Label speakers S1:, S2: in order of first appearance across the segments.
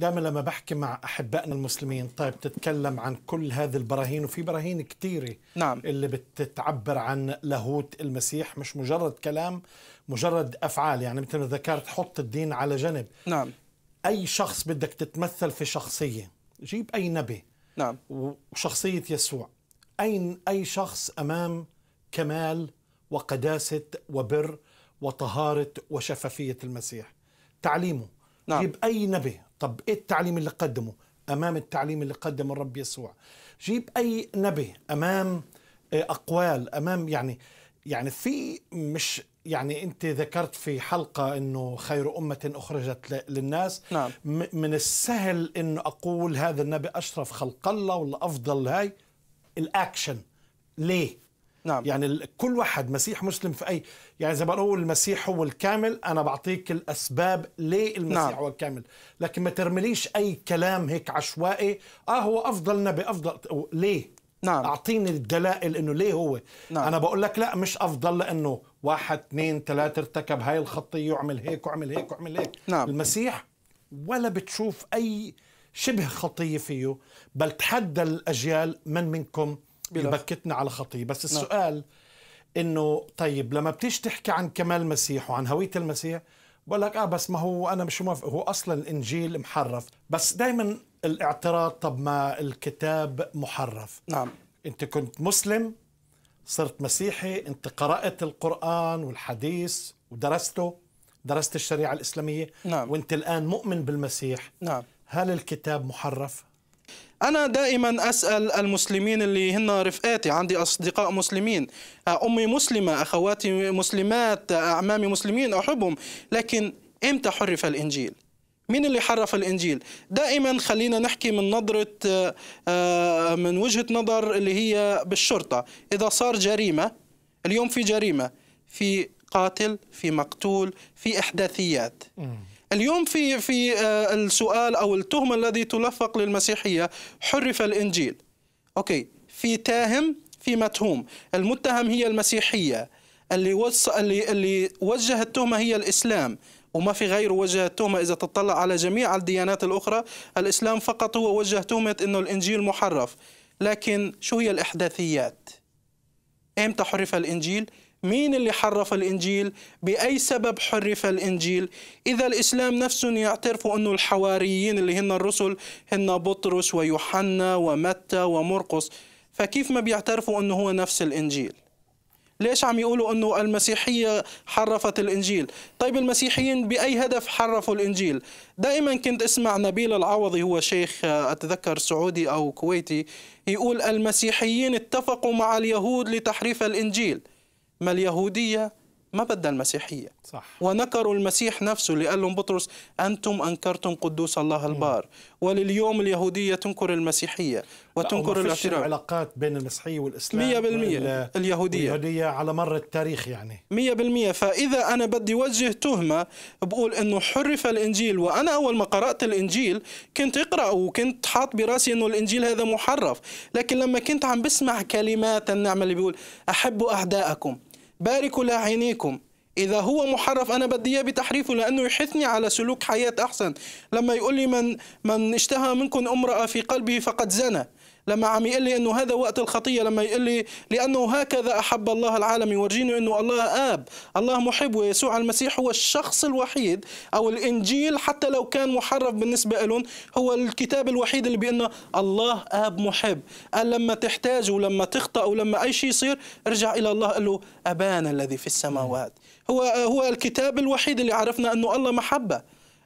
S1: دائما لما بحكي مع احبائنا المسلمين طيب تتكلم عن كل هذه البراهين وفي براهين كثيره نعم اللي بتعبر عن لاهوت المسيح مش مجرد كلام مجرد افعال يعني مثل ما ذكرت حط الدين على جنب نعم اي شخص بدك تتمثل في شخصيه جيب اي نبي نعم وشخصيه يسوع اي اي شخص امام كمال وقداسه وبر وطهاره وشفافيه المسيح تعليمه نعم. جيب أي نبي طب إيه التعليم اللي قدمه أمام التعليم اللي قدمه الرب يسوع جيب أي نبي أمام آه، أقوال أمام يعني يعني في مش يعني انت ذكرت في حلقه انه خير امه اخرجت للناس نعم. من السهل انه اقول هذا النبي اشرف خلق الله ولا افضل هاي الاكشن ليه نعم يعني كل واحد مسيح مسلم في اي يعني زي ما بقول المسيح هو الكامل انا بعطيك الاسباب ليه المسيح نعم. هو الكامل لكن ما ترمليش اي كلام هيك عشوائي اه هو افضل نبي افضل ليه نعم اعطيني الدلائل انه ليه هو نعم. انا بقول لك لا مش افضل لانه واحد اثنين ثلاثة ارتكب هاي الخطية وعمل هيك وعمل هيك وعمل هيك نعم. المسيح ولا بتشوف اي شبه خطية فيه بل تحدى الاجيال من منكم يبكتنا على خطيه بس نعم. السؤال انه طيب لما بتيجي تحكي عن كمال المسيح وعن هويه المسيح بقول لك اه بس ما هو انا مش موافق هو اصلا الانجيل محرف بس دائما الاعتراض طب ما الكتاب محرف نعم انت كنت مسلم صرت مسيحي انت قرات القران والحديث ودرسته درست الشريعه الاسلاميه نعم. وانت الان مؤمن بالمسيح نعم هل الكتاب محرف
S2: أنا دائما أسأل المسلمين اللي هن رفقاتي عندي أصدقاء مسلمين آه، أمي مسلمة أخواتي مسلمات آه، أعمامي مسلمين أحبهم لكن إمتى حرف الإنجيل؟ مين اللي حرف الانجيل دائما خلينا نحكي من نظره آه، من وجهه نظر اللي هي بالشرطه اذا صار جريمه اليوم في جريمه في قاتل في مقتول في احداثيات اليوم في في آه، السؤال او التهمه الذي تلفق للمسيحيه حرف الانجيل اوكي في تاهم في متهوم المتهم هي المسيحيه اللي وص... اللي اللي وجه التهمه هي الاسلام وما في غير وجه التهمة إذا تطلع على جميع الديانات الأخرى الإسلام فقط هو وجه تهمة أنه الإنجيل محرف لكن شو هي الإحداثيات؟ إمتى حرف الإنجيل؟ مين اللي حرف الإنجيل بأي سبب حرف الإنجيل إذا الإسلام نفسه يعترفوا أنه الحواريين اللي هن الرسل هن بطرس ويوحنا ومتى ومرقس فكيف ما بيعترفوا أنه هو نفس الإنجيل ليش عم يقولوا انه المسيحيه حرفت الانجيل؟ طيب المسيحيين باي هدف حرفوا الانجيل؟ دائما كنت اسمع نبيل العوضي هو شيخ آه، اتذكر سعودي او كويتي يقول المسيحيين اتفقوا مع اليهود لتحريف الانجيل. ما اليهودية ما بدها المسيحية صح. ونكروا المسيح نفسه اللي قال لهم بطرس أنتم أنكرتم قدوس الله البار ولليوم اليهودية تنكر المسيحية وتنكر الاعتراف
S1: علاقات بين المسيحية والإسلام 100% بالمية اليهودية اليهودية على مر التاريخ يعني
S2: 100% فإذا أنا بدي وجه تهمة بقول أنه حرف الإنجيل وأنا أول ما قرأت الإنجيل كنت أقرأ وكنت حاط براسي أنه الإنجيل هذا محرف لكن لما كنت عم بسمع كلمات النعمة اللي بيقول أحبوا أعداءكم باركوا لعينيكم إذا هو محرف أنا بدي إياه بتحريفه لأنه يحثني على سلوك حياة أحسن لما يقول لي من, من اشتهى منكم امرأة في قلبه فقد زنى لما عم يقول لي انه هذا وقت الخطيه لما يقول لي لانه هكذا احب الله العالم يورجيني انه الله اب الله محب ويسوع المسيح هو الشخص الوحيد او الانجيل حتى لو كان محرف بالنسبه لهم هو الكتاب الوحيد اللي بانه الله اب محب قال لما تحتاج ولما تخطا ولما اي شيء يصير ارجع الى الله قال له ابانا الذي في السماوات هو هو الكتاب الوحيد اللي عرفنا انه الله محبه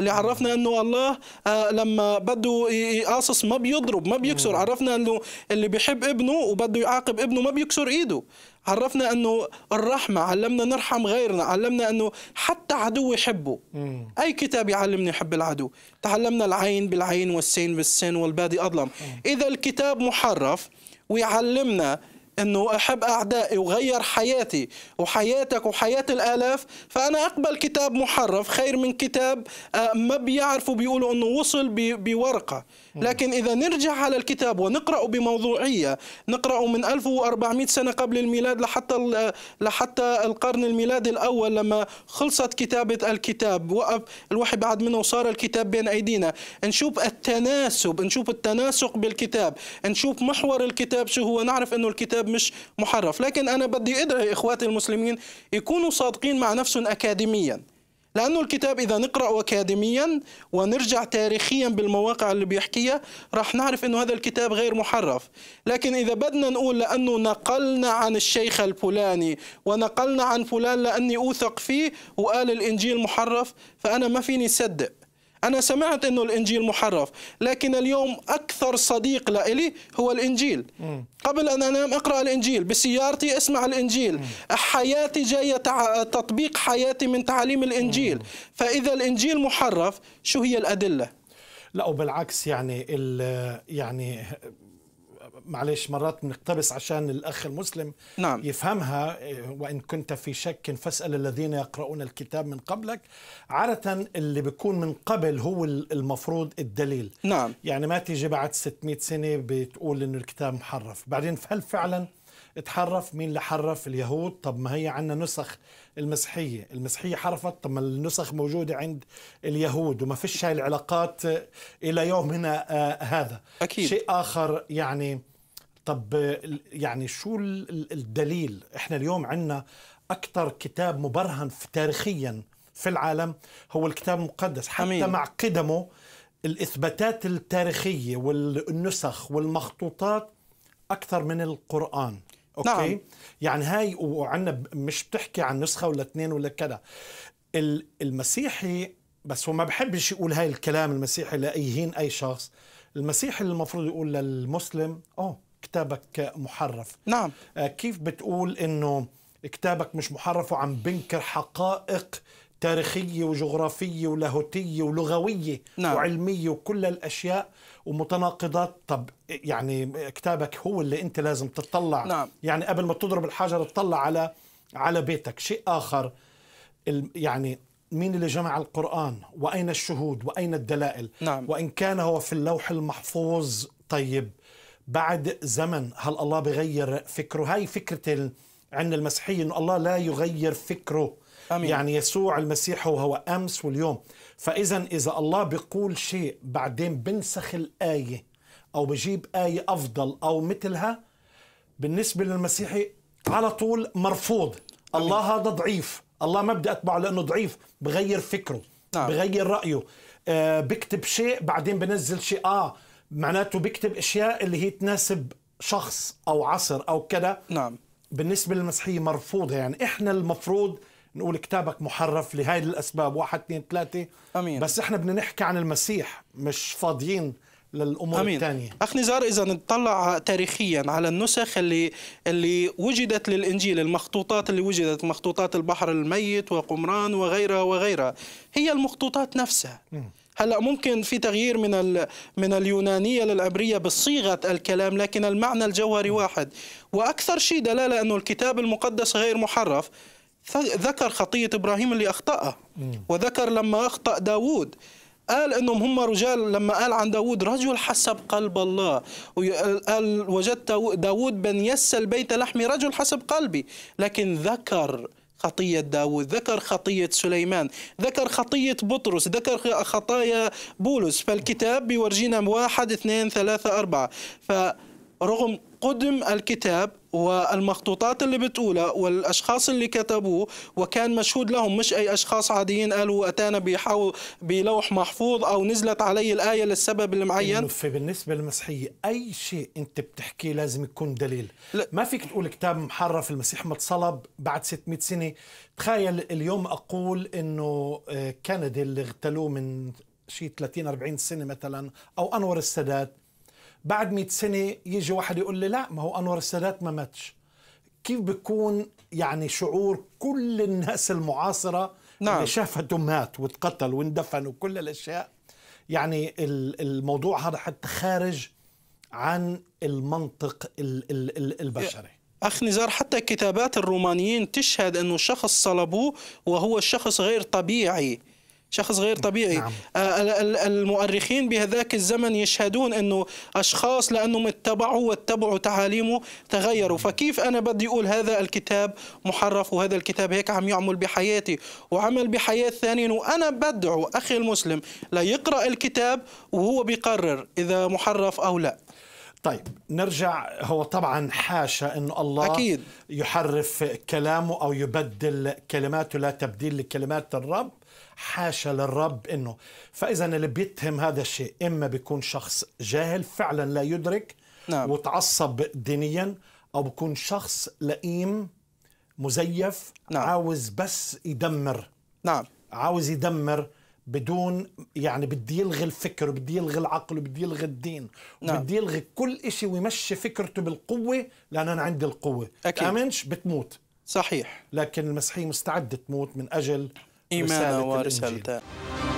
S2: اللي عرفنا انه الله آه، لما بده يقاصص ما بيضرب ما بيكسر عرفنا انه اللي بيحب ابنه وبده يعاقب ابنه ما بيكسر ايده عرفنا انه الرحمه علمنا نرحم غيرنا علمنا انه حتى عدو يحبه مم. اي كتاب يعلمني حب العدو تعلمنا العين بالعين والسين بالسين والبادي اظلم اذا الكتاب محرف ويعلمنا انه احب اعدائي وغير حياتي وحياتك وحياه الالاف فانا اقبل كتاب محرف خير من كتاب آه، ما بيعرفوا بيقولوا انه وصل بورقه لكن اذا نرجع على الكتاب ونقراه بموضوعيه نقراه من 1400 سنه قبل الميلاد لحتى لحتى القرن الميلادي الاول لما خلصت كتابه الكتاب وقف الوحي بعد منه وصار الكتاب بين ايدينا نشوف التناسب نشوف التناسق بالكتاب نشوف محور الكتاب شو هو نعرف انه الكتاب مش محرف لكن أنا بدي أدعي إخواتي المسلمين يكونوا صادقين مع نفسهم أكاديمياً لأنه الكتاب إذا نقرأ أكاديميا ونرجع تاريخيا بالمواقع اللي بيحكيها راح نعرف أنه هذا الكتاب غير محرف لكن إذا بدنا نقول لأنه نقلنا عن الشيخ الفلاني ونقلنا عن فلان لأني أوثق فيه وقال الإنجيل محرف فأنا ما فيني صدق أنا سمعت أنه الإنجيل محرف لكن اليوم أكثر صديق لإلي هو الإنجيل قبل أن أنام أقرأ الإنجيل بسيارتي أسمع الإنجيل حياتي جاية تطبيق حياتي من تعاليم الإنجيل فإذا الإنجيل محرف شو هي الأدلة؟
S1: لا وبالعكس يعني يعني معلش مرات بنقتبس عشان الأخ المسلم نعم. يفهمها وإن كنت في شك فاسأل الذين يقرؤون الكتاب من قبلك عادة اللي بيكون من قبل هو المفروض الدليل نعم. يعني ما تيجي بعد 600 سنة بتقول إنه الكتاب محرف بعدين هل فعلا تحرف مين اللي حرف اليهود طب ما هي عندنا نسخ المسيحية المسيحية حرفت طب ما النسخ موجودة عند اليهود وما فيش هاي العلاقات إلى يومنا آه هذا أكيد. شيء آخر يعني طب يعني شو الدليل احنا اليوم عندنا اكثر كتاب مبرهن في تاريخيا في العالم هو الكتاب المقدس حتى أمين. مع قدمه الاثباتات التاريخيه والنسخ والمخطوطات اكثر من القران اوكي نعم. يعني هاي وعندنا مش بتحكي عن نسخه ولا اثنين ولا كذا المسيحي بس هو ما بحبش يقول هاي الكلام المسيحي لايهين اي شخص المسيحي المفروض يقول للمسلم اه كتابك محرف نعم آه، كيف بتقول انه كتابك مش محرف وعم بنكر حقائق تاريخية وجغرافية ولاهوتية ولغوية نعم. وعلمية وكل الأشياء ومتناقضات طب يعني كتابك هو اللي أنت لازم تطلع نعم. يعني قبل ما تضرب الحجر تطلع على على بيتك شيء آخر يعني مين اللي جمع القرآن وأين الشهود وأين الدلائل نعم. وإن كان هو في اللوح المحفوظ طيب بعد زمن هل الله بغير فكره هاي فكرة عن المسيحية أن الله لا يغير فكره أمين. يعني يسوع المسيح هو هو أمس واليوم فإذا إذا الله بيقول شيء بعدين بنسخ الآية أو بجيب آية أفضل أو مثلها بالنسبة للمسيحي على طول مرفوض أمين. الله هذا ضعيف الله ما بدي أتبعه لأنه ضعيف بغير فكره نعم. بغير رأيه آه بكتب شيء بعدين بنزل شيء آه معناته بيكتب اشياء اللي هي تناسب شخص او عصر او كذا نعم بالنسبه للمسيحيه مرفوضه يعني احنا المفروض نقول كتابك محرف لهي الاسباب واحد اثنين ثلاثه امين بس احنا بدنا نحكي عن المسيح مش فاضيين للامور أمين. الثانيه
S2: اخ نزار اذا نطلع تاريخيا على النسخ اللي اللي وجدت للانجيل المخطوطات اللي وجدت مخطوطات البحر الميت وقمران وغيرها وغيرها هي المخطوطات نفسها م. هلا ممكن في تغيير من ال... من اليونانيه للعبريه بصيغه الكلام لكن المعنى الجوهري واحد واكثر شيء دلاله انه الكتاب المقدس غير محرف ذكر خطيه ابراهيم اللي اخطاها وذكر لما اخطا داوود قال انهم هم رجال لما قال عن داوود رجل حسب قلب الله قال وجدت داوود بن يس البيت لحمي رجل حسب قلبي لكن ذكر خطية داود ذكر خطية سليمان ذكر خطية بطرس ذكر خطايا بولس فالكتاب بيورجينا واحد اثنين ثلاثة أربعة ف رغم قدم الكتاب والمخطوطات اللي بتقولها والاشخاص اللي كتبوه وكان مشهود لهم مش اي اشخاص عاديين قالوا اتانا بيحاول بلوح محفوظ او نزلت علي الايه للسبب المعين في بالنسبه
S1: للمسيحيه اي شيء انت بتحكيه لازم يكون دليل لا. ما فيك تقول كتاب محرف المسيح ما اتصلب بعد 600 سنه تخيل اليوم اقول انه آه، كندي اللي اغتالوه من شيء 30 40 سنه مثلا او انور السادات بعد 100 سنه يجي واحد يقول لي لا ما هو انور السادات ما ماتش كيف بيكون يعني شعور كل الناس المعاصره نعم. اللي شافته مات وتقتل واندفن وكل الاشياء يعني الموضوع هذا حتى خارج عن المنطق البشري
S2: أخ نزار حتى كتابات الرومانيين تشهد أنه شخص صلبوه وهو شخص غير طبيعي شخص غير طبيعي نعم. آه، المؤرخين بهذاك الزمن يشهدون أنه أشخاص لأنهم اتبعوا واتبعوا تعاليمه تغيروا فكيف أنا بدي أقول هذا الكتاب محرف وهذا الكتاب هيك عم يعمل بحياتي وعمل بحياة ثانية وأنا بدعو أخي المسلم ليقرأ الكتاب وهو بيقرر إذا محرف أو لا طيب نرجع هو طبعا حاشا انه الله أكيد.
S1: يحرف كلامه او يبدل كلماته لا تبديل لكلمات الرب حاشا للرب انه فاذا اللي بيتهم هذا الشيء اما بيكون شخص جاهل فعلا لا يدرك نعم. وتعصب دينيا او بيكون شخص لئيم مزيف نعم. عاوز بس يدمر نعم عاوز يدمر بدون يعني بدي يلغي الفكر وبدي يلغي العقل وبدي يلغي الدين نعم. وبدي يلغي كل شيء ويمشي فكرته بالقوه لان انا عندي القوه أكيد. امنش بتموت صحيح لكن المسيحيه مستعده تموت من اجل ايمانها
S2: ورسالتها